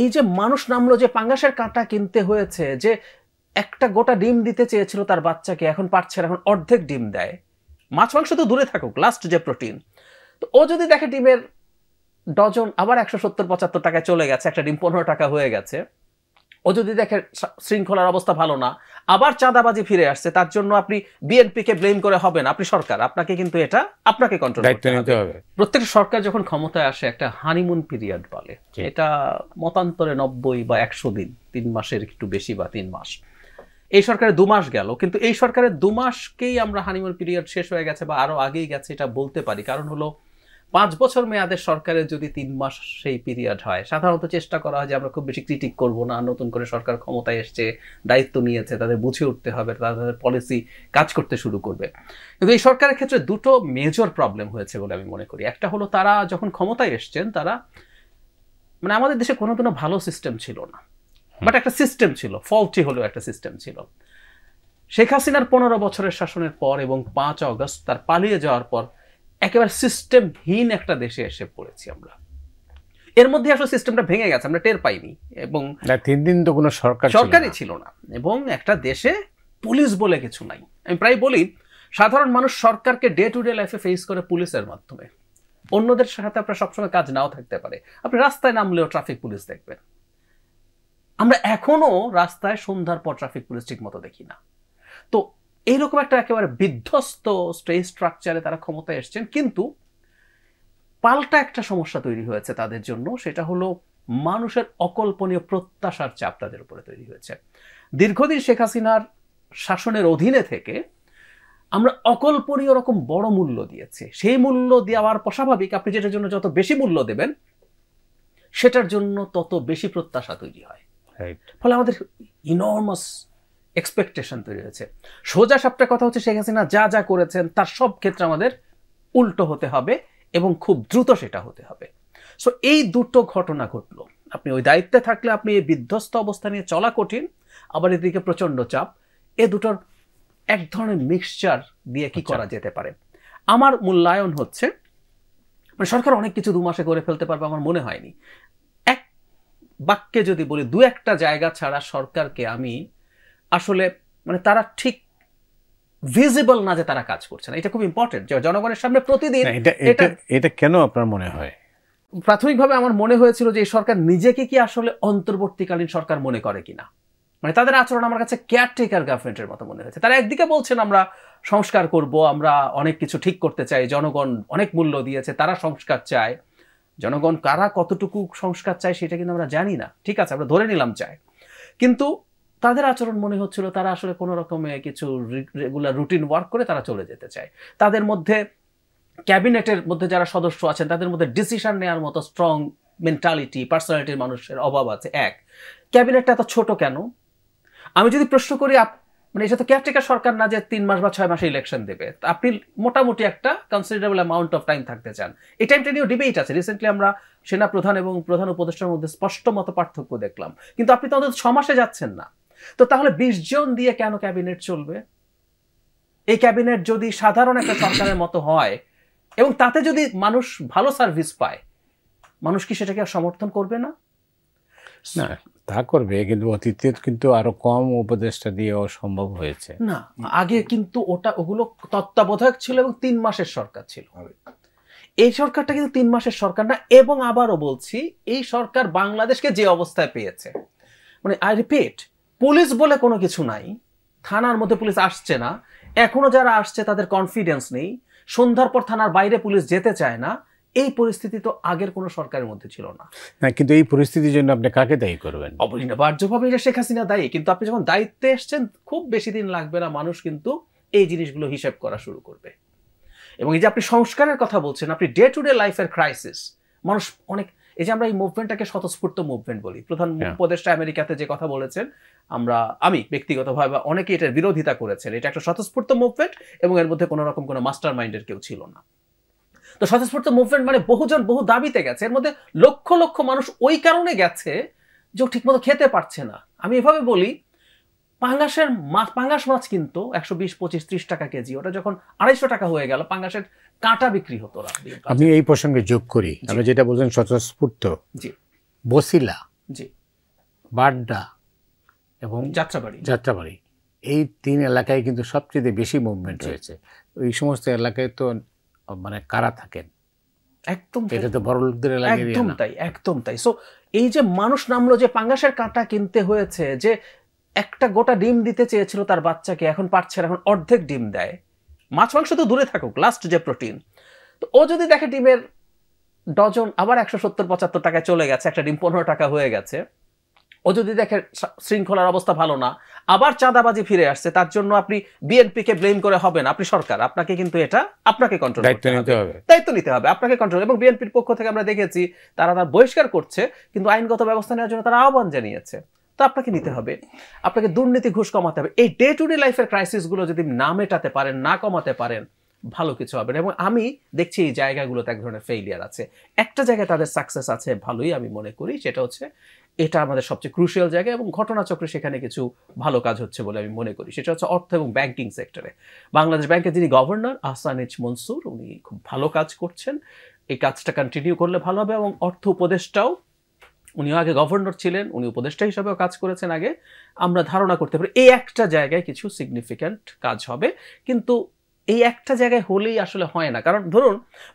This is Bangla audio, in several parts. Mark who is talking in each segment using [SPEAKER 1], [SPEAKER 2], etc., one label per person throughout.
[SPEAKER 1] এই যে মানুষ নামলো যে পাঙ্গাসের কাঁটা কিনতে হয়েছে যে একটা গোটা ডিম দিতে চেয়েছিল তার বাচ্চাকে এখন পারছে এখন অর্ধেক ডিম দেয় মাছ মাংস তো দূরে থাকুক লাস্ট যে প্রোটিন তো ও যদি দেখে ডিমের ডজন আবার একশো সত্তর পঁচাত্তর টাকায় চলে গেছে একটা ডিম পনেরো টাকা হয়ে গেছে ও যদি দেখেন শৃঙ্খলার অবস্থা ভালো না আবার চাঁদাবাজি ফিরে আসছে তার জন্য আপনি বিএনপিকে ব্লেম করে হবে না আপনি সরকার আপনাকে কিন্তু এটা আপনাকে কন্ট্রোল করতে হবে প্রত্যেক সরকার যখন ক্ষমতায় আসে একটা হানিমুন পিরিয়ড বলে এটা মতান্তরে নব্বই বা একশো দিন তিন মাসের একটু বেশি বা তিন মাস এই সরকারের দু মাস গেল কিন্তু এই সরকারের দু মাসকেই আমরা হানিমুন পিরিয়ড শেষ হয়ে গেছে বা আরও আগেই গেছে এটা বলতে পারি কারণ হলো পাঁচ বছর মেয়াদের সরকারের যদি তিন মাস সেই পিরিয়ড হয় সাধারণত চেষ্টা করা হয় যে আমরা খুব বেশি ক্রিটিক করব না নতুন করে সরকার ক্ষমতায় এসছে দায়িত্ব নিয়েছে তাদের বুঝে উঠতে হবে তাদের পলিসি কাজ করতে শুরু করবে কিন্তু এই সরকারের ক্ষেত্রে দুটো মেজর প্রবলেম হয়েছে বলে আমি মনে করি একটা হলো তারা যখন ক্ষমতায় এসছেন তারা মানে আমাদের দেশে কোনো কোনো ভালো সিস্টেম ছিল না বাট একটা সিস্টেম ছিল ফলটি হলেও একটা সিস্টেম ছিল শেখ হাসিনার পনেরো বছরের শাসনের পর এবং পাঁচ অগস্ট তার পালিয়ে যাওয়ার পর একেবারে সিস্টেমহীন একটা দেশে এসে পড়েছি আমরা এর মধ্যে আসলে সিস্টেমটা ভেঙে গেছে আমরা টের পাইনি এবং তিন দিন তো কোনো সরকার সরকারই ছিল না এবং একটা দেশে পুলিশ বলে কিছু নাই আমি প্রায় বলি সাধারণ মানুষ সরকারকে ডে টু ডে লাইফে ফেস করে পুলিশের মাধ্যমে অন্যদের সাথে আপনার সবসময় কাজ নাও থাকতে পারে আপনি রাস্তায় নামলেও ট্রাফিক পুলিশ দেখবেন আমরা এখনও রাস্তায় সন্ধ্যার পর ট্রাফিক পুলিশ ঠিক মতো দেখি না তো এইরকম একটা একেবারে বিধ্বস্ত স্টেজ স্ট্রাকচারে তারা ক্ষমতায় এসছেন কিন্তু পাল্টা একটা সমস্যা তৈরি হয়েছে তাদের জন্য সেটা হলো মানুষের অকল্পনীয় প্রত্যাশার চাপ তাদের উপরে তৈরি হয়েছে দীর্ঘদিন শেখ হাসিনার শাসনের অধীনে থেকে আমরা অকল্পনীয় রকম বড় মূল্য দিয়েছি সেই মূল্য দেওয়ার পাশাপাশি আপনি যেটার জন্য যত বেশি মূল্য দেবেন সেটার জন্য তত বেশি প্রত্যাশা তৈরি হয় ফলে আমাদের ইনর্মাস এক্সপেকটেশন তৈরি হয়েছে সোজা সাপটা কথা হচ্ছে শেখ হাসিনা যা যা করেছেন তার সব ক্ষেত্রে আমাদের উল্টো হতে হবে এবং খুব দ্রুত সেটা হতে হবে সো এই দুটো ঘটনা ঘটলো আপনি ওই দায়িত্বে থাকলে আপনি এই বিধ্বস্ত অবস্থা নিয়ে চলা কঠিন আবার এদিকে প্রচণ্ড চাপ এ দুটোর এক ধরনের মিক্সচার দিয়ে কি আচ্ছা। করা যেতে পারে আমার মূল্যায়ন হচ্ছে মানে সরকার অনেক কিছু দু মাসে করে ফেলতে পারবে আমার মনে হয়নি এক বাক্যে যদি বলি দু একটা জায়গা ছাড়া সরকারকে আমি আসলে মানে তারা ঠিক ভিজিবল না যে তারা কাজ করছে না এটা খুব ইম্পর্টেন্ট যে জনগণের সামনে প্রতিদিন এটা এটা কেন আপনার মনে হয় প্রাথমিকভাবে আমার মনে হয়েছিল যে এই সরকার নিজেকে কি আসলে অন্তর্বর্তীকালীন সরকার মনে করে কিনা মানে তাদের আচরণ আমার কাছে কেয়ারটেকার গভর্নমেন্টের মতো মনে হয়েছে তারা একদিকে বলছেন আমরা সংস্কার করব আমরা অনেক কিছু ঠিক করতে চাই জনগণ অনেক মূল্য দিয়েছে তারা সংস্কার চায় জনগণ কারা কতটুকু সংস্কার চায় সেটা কিন্তু আমরা জানি না ঠিক আছে আমরা ধরে নিলাম চায় কিন্তু তাদের আচরণ মনে হচ্ছিল তারা আসলে কোনো রকমে কিছু রেগুলার রুটিন ওয়ার্ক করে তারা চলে যেতে চায় তাদের মধ্যে ক্যাবিনেটের মধ্যে যারা সদস্য আছেন তাদের মধ্যে ডিসিশন নেওয়ার মতো স্ট্রং মেন্টালিটি পার্সোনালিটির মানুষের অভাব আছে এক ক্যাবিনেটটা এত ছোট কেন আমি যদি প্রশ্ন করি আপ মানে এটা তো কেয়ারটেকার সরকার না যে তিন মাস বা ছয় মাসে ইলেকশন দেবে আপনি মোটামুটি একটা কনসিডারেবল অ্যামাউন্ট অফ টাইম থাকতে চান এই টাইমটা নিয়েও ডিবেট আছে রিসেন্টলি আমরা সেনা প্রধান এবং প্রধান উপদেষ্টার মধ্যে স্পষ্ট মতো পার্থক্য দেখলাম কিন্তু আপনি তো অন্তত ছ মাসে যাচ্ছেন না তো তাহলে বিশ জন দিয়ে কেন ক্যাবিনেট চলবে এই ক্যাবিনেট যদি সাধারণ একটা সরকারের মতো হয় এবং তাতে যদি মানুষ ভালো সার্ভিস পায় মানুষ কি সেটাকে সমর্থন করবে না না তা করবে কিন্তু অতীতে কিন্তু আরো কম উপদেষ্টা দিয়ে অসম্ভব হয়েছে না আগে কিন্তু ওটা ওগুলো তত্ত্বাবধায়ক ছিল এবং তিন মাসের সরকার ছিল এই সরকারটা কিন্তু তিন মাসের সরকার না এবং আবারও বলছি এই সরকার বাংলাদেশকে যে অবস্থায় পেয়েছে মানে আই রিপিট পুলিশ বলে কোনো কিছু নাই থানার মধ্যে পুলিশ আসছে না এখনও যারা আসছে তাদের কনফিডেন্স নেই সন্ধ্যার পর থানার বাইরে পুলিশ যেতে চায় না এই পরিস্থিতি তো আগের কোনো সরকারের মধ্যে ছিল না হ্যাঁ কিন্তু এই পরিস্থিতির জন্য আপনি কাকে দায়ী করবেন অপরিণাবার্যভাবে এটা শেখ হাসিনা দায়ী কিন্তু আপনি যখন দায়িত্বে এসছেন খুব বেশি দিন লাগবে না মানুষ কিন্তু এই জিনিসগুলো হিসেব করা শুরু করবে এবং এই যে আপনি সংস্কারের কথা বলছেন আপনি ডে টু ডে লাইফের ক্রাইসিস মানুষ অনেক এই যে আমরা এই মুভমেন্টটাকে স্বতঃস্ফূর্ত মুভমেন্ট বলি প্রধান উপদেষ্টা আমেরিকাতে যে কথা বলেছেন আমরা আমি ব্যক্তিগতভাবে অনেকে এটার বিরোধিতা করেছেন এটা একটা স্বতঃস্ফূর্ত মুভমেন্ট এবং এর মধ্যে কোনো রকম কোনো মাস্টার মাইন্ডের কেউ ছিল না তো স্বতঃস্ফূর্ত মুভমেন্ট মানে বহুজন বহু দাবিতে গেছে এর মধ্যে লক্ষ লক্ষ মানুষ ওই কারণে গেছে যে ঠিকমতো খেতে পারছে না আমি এভাবে বলি পাঙ্গাসের মাছ পাঙ্গাস মাছ কিন্তু একশো বিশ পঁচিশ ত্রিশ টাকা কেজি ওটা যখন আড়াইশো টাকা হয়ে গেল পাঙ্গাসের কাঁটা বিক্রি হতো আমি এই প্রসঙ্গে যোগ করি আপনি যেটা বলছেন স্বতঃস্ফূর্ত জি বসিলা জি বাড্ডা এবং যাত্রাবাড়ি যাত্রাবাড়ি এই তিন এলাকায় কিন্তু সবচেয়ে বেশি মুভমেন্ট রয়েছে এই সমস্ত এলাকায় তো মানে কারা থাকেন একদম এটা তো বড় লোকদের এলাকায় একদম তাই একদম তাই সো এই যে মানুষ নামলো যে পাঙ্গাসের কাঁটা কিনতে হয়েছে যে একটা গোটা ডিম দিতে চেয়েছিল তার বাচ্চাকে এখন পারছে না এখন অর্ধেক ডিম দেয় মাছ মাংস তো দূরে থাকুক লাস্ট যে প্রোটিন তো ও যদি দেখে ডিমের ডজন আবার একশো সত্তর পঁচাত্তর টাকায় চলে গেছে একটা ডিম পনেরো টাকা হয়ে গেছে ও যদি দেখে শৃঙ্খলার অবস্থা ভালো না আবার চাঁদাবাজি ফিরে আসছে তার জন্য আপনি বিএনপিকে ব্লেম করে হবে না আপনি সরকার আপনাকে কিন্তু এটা আপনাকে কন্ট্রোল দায়িত্ব নিতে হবে দায়িত্ব নিতে হবে আপনাকে কন্ট্রোল এবং বিএনপির পক্ষ থেকে আমরা দেখেছি তারা তার বহিষ্কার করছে কিন্তু আইনগত ব্যবস্থা নেওয়ার জন্য তারা আহ্বান জানিয়েছে তো আপনাকে নিতে হবে আপনাকে দুর্নীতি ঘুষ কমাতে হবে এই ডে টু ডে লাইফের ক্রাইসিসগুলো যদি না মেটাতে পারেন না কমাতে পারেন ভালো কিছু হবে এবং আমি দেখছি এই জায়গাগুলোতে এক ধরনের ফেইলিয়ার আছে একটা জায়গায় তাদের সাকসেস আছে ভালোই আমি মনে করি সেটা হচ্ছে এটা আমাদের সবচেয়ে ক্রুশিয়াল জায়গা এবং ঘটনাচক্রে সেখানে কিছু ভালো কাজ হচ্ছে বলে আমি মনে করি সেটা হচ্ছে অর্থ এবং ব্যাংকিং সেক্টরে বাংলাদেশ ব্যাংকের যিনি গভর্নর আহসান এইচ মনসুর উনি খুব ভালো কাজ করছেন এই কাজটা কন্টিনিউ করলে ভালো হবে এবং অর্থ উপদেষ্টাও উনিও আগে গভর্নর ছিলেন উনি উপদেষ্টা হিসাবেও কাজ করেছেন আগে আমরা ধারণা করতে পারি এই একটা জায়গায় কিছু সিগনিফিক্যান্ট কাজ হবে কিন্তু এই একটা জায়গায় হলেই আসলে হয় না কারণ ধরুন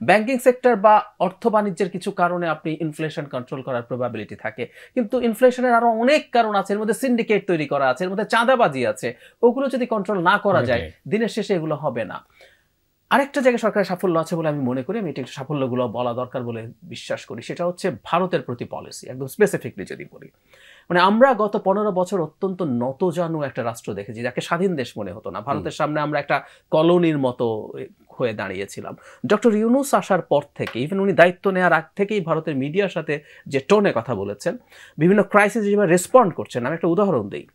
[SPEAKER 1] ব্যাংকিং সেক্টর বা অর্থ বাণিজ্যের কিছু কারণে আপনি ইনফ্লেশন কন্ট্রোল করার প্রবাবিলিটি থাকে কিন্তু ইনফ্লেশনের আরও অনেক কারণ আছে এর মধ্যে সিন্ডিকেট তৈরি করা আছে এর মধ্যে চাঁদাবাজি আছে ওগুলো যদি কন্ট্রোল না করা যায় দিনের শেষে এগুলো হবে না আরেকটা জায়গায় সরকারের সাফল্য আছে বলে আমি মনে করি আমি এটা একটু সাফল্যগুলো বলা দরকার বলে বিশ্বাস করি সেটা হচ্ছে ভারতের প্রতি পলিসি একদম স্পেসিফিকলি যদি বলি মানে আমরা গত পনেরো বছর অত্যন্ত নতজানু একটা রাষ্ট্র দেখেছি যাকে স্বাধীন দেশ মনে হতো না ভারতের সামনে আমরা একটা কলোনির মতো হয়ে দাঁড়িয়েছিলাম ডক্টর ইউনুস আসার পর থেকে ইভেন উনি দায়িত্ব নেওয়ার আগ থেকেই ভারতের মিডিয়ার সাথে যে টোনে কথা বলেছেন বিভিন্ন ক্রাইসিস যেভাবে রেসপন্ড করছেন আমি একটা উদাহরণ দিই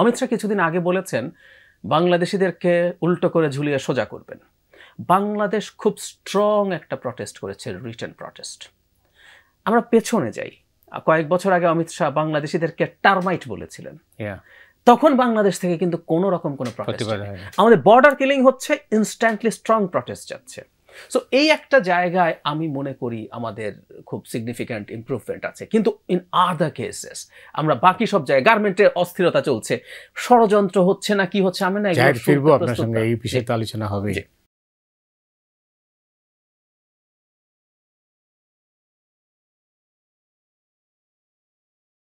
[SPEAKER 1] অমিত শাহ কিছুদিন আগে বলেছেন বাংলাদেশিদেরকে উল্টো করে ঝুলিয়ে সোজা করবেন বাংলাদেশ খুব স্ট্রং একটা প্রটেস্ট করেছে রিটার্ন প্রটেস্ট আমরা পেছনে যাই কয়েক বছর আগে অমিত শাহ বাংলাদেশিদেরকে টার্মাইট বলেছিলেন তখন বাংলাদেশ থেকে কিন্তু কোনো রকম কোনো আমাদের বর্ডার কিলিং হচ্ছে ইনস্ট্যান্টলি স্ট্রং প্রটেস্ট যাচ্ছে সো এই একটা জায়গায় আমি মনে করি আমাদের খুব সিগনিফিক্যান্ট ইম্প্রুভমেন্ট আছে কিন্তু ইন আদার কেসেস আমরা বাকি সব জায়গায় গার্মেন্টের অস্থিরতা চলছে ষড়যন্ত্র হচ্ছে না কি হচ্ছে আমি না এই বিষয়ে আলোচনা হবে